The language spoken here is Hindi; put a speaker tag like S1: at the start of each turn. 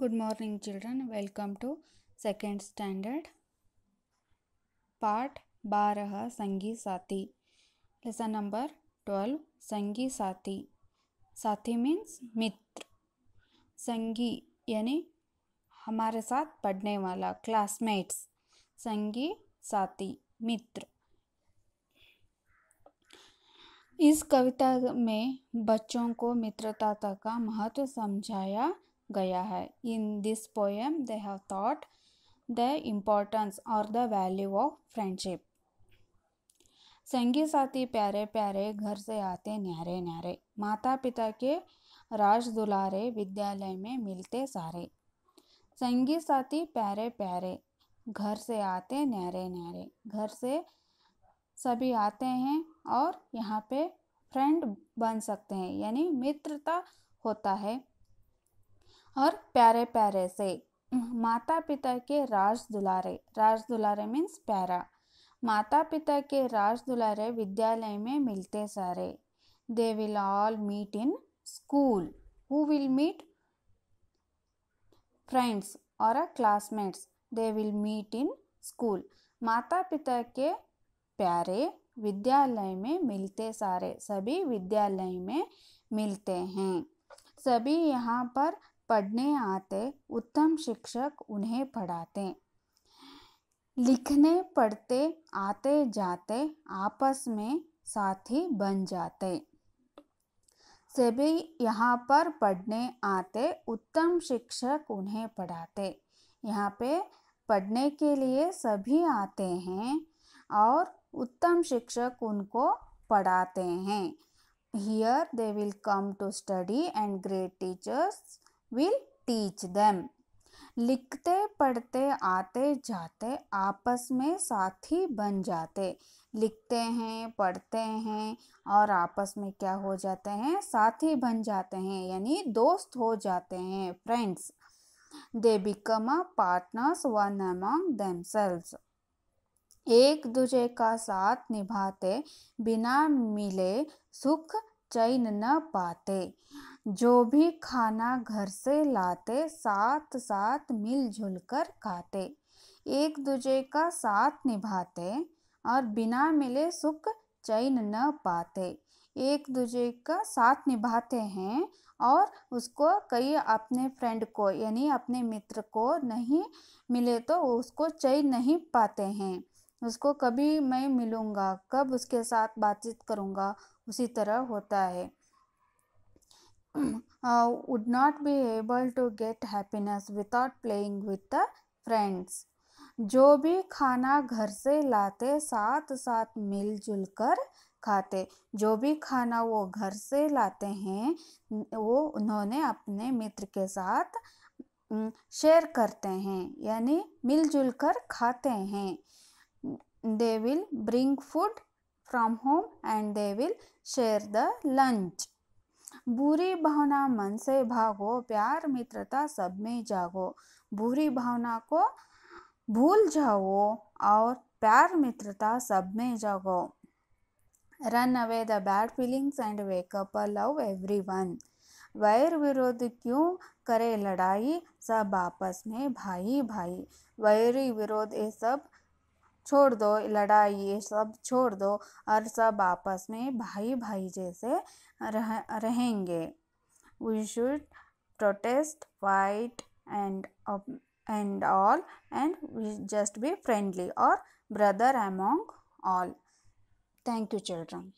S1: Good morning children welcome to second standard part बारह संगी साथी lesson number ट्वेल्व संगी साथी साथी means मित्र संगी यानी हमारे साथ पढ़ने वाला क्लासमेट्स संगी साथी मित्र इस कविता में बच्चों को मित्रता का महत्व समझाया गया है in this poem they have thought the importance और द वैल्यू ऑफ फ्रेंडशिप संगी साथी प्यारे प्यारे घर से आते न्यारे न्यारे माता पिता के राज दुलारे विद्यालय में मिलते सारे संगी साथी प्यारे प्यारे घर से आते न्यारे न्यारे घर से सभी आते हैं और यहाँ पे फ्रेंड बन सकते हैं यानी मित्रता होता है और प्यारे प्यारे से माता पिता के राज दुलारे राज दुलारे मीन्स प्यारा माता पिता के राज दुलारे विद्यालय में मिलते सारे they will all meet in school who will meet friends और a classmates they will meet in school माता पिता के प्यारे विद्यालय में मिलते सारे सभी विद्यालय में मिलते हैं सभी यहाँ पर पढ़ने आते उत्तम शिक्षक उन्हें पढ़ाते लिखने पढ़ते आते जाते आपस में साथी बन जाते सभी यहाँ पर पढ़ने आते उत्तम शिक्षक उन्हें पढ़ाते यहाँ पे पढ़ने के लिए सभी आते हैं और उत्तम शिक्षक उनको पढ़ाते हैं here they will come to study and great teachers will teach them लिखते पढ़ते आते जाते आपस में साथी बन जाते लिखते हैं पढ़ते हैं और आपस में क्या हो जाते हैं साथी बन जाते हैं यानी दोस्त हो जाते हैं friends they become a partners one among themselves एक दूसरे का साथ निभाते बिना मिले सुख चैन न पाते जो भी खाना घर से लाते साथ साथ मिलजुल कर खाते एक दूजे का साथ निभाते और बिना मिले सुख चैन न पाते एक दूजे का साथ निभाते हैं और उसको कई अपने फ्रेंड को यानी अपने मित्र को नहीं मिले तो उसको चैन नहीं पाते हैं उसको कभी मैं मिलूँगा कब उसके साथ बातचीत करूँगा उसी तरह होता है Hmm. Uh, would not be able to get happiness without playing with the friends. जो भी खाना घर से लाते साथ साथ मिलजुल कर खाते जो भी खाना वो घर से लाते हैं वो उन्होंने अपने मित्र के साथ शेयर hmm, करते हैं यानी मिलजुल कर खाते हैं they will bring food from home and they will share the lunch बुरी भावना मन से भागो प्यार मित्रता सब में जागो बुरी भावना को भूल जाओ और प्यार मित्रता सब में जागो run away the bad feelings and wake up a love every one वैर विरोध क्यों करे लड़ाई सब आपस में भाई भाई वैरी विरोध ये सब छोड़ दो लड़ाई ये सब छोड़ दो और सब आपस में भाई भाई जैसे रह रहेंगे we should protest white and and all and we just be friendly और brother among all thank you children